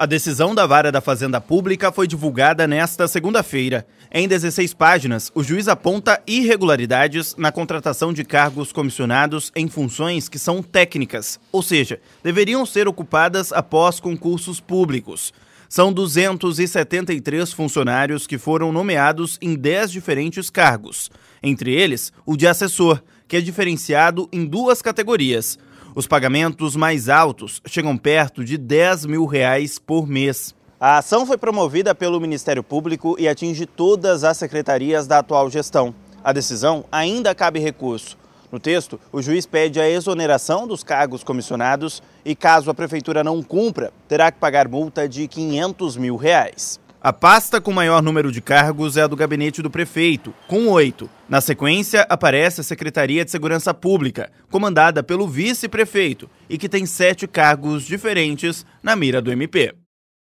A decisão da vara da Fazenda Pública foi divulgada nesta segunda-feira. Em 16 páginas, o juiz aponta irregularidades na contratação de cargos comissionados em funções que são técnicas, ou seja, deveriam ser ocupadas após concursos públicos. São 273 funcionários que foram nomeados em 10 diferentes cargos, entre eles o de assessor, que é diferenciado em duas categorias os pagamentos mais altos chegam perto de 10 mil reais por mês. A ação foi promovida pelo Ministério Público e atinge todas as secretarias da atual gestão. A decisão ainda cabe recurso. No texto, o juiz pede a exoneração dos cargos comissionados e, caso a prefeitura não cumpra, terá que pagar multa de 500 mil reais. A pasta com maior número de cargos é a do gabinete do prefeito, com oito. Na sequência, aparece a Secretaria de Segurança Pública, comandada pelo vice-prefeito, e que tem sete cargos diferentes na mira do MP.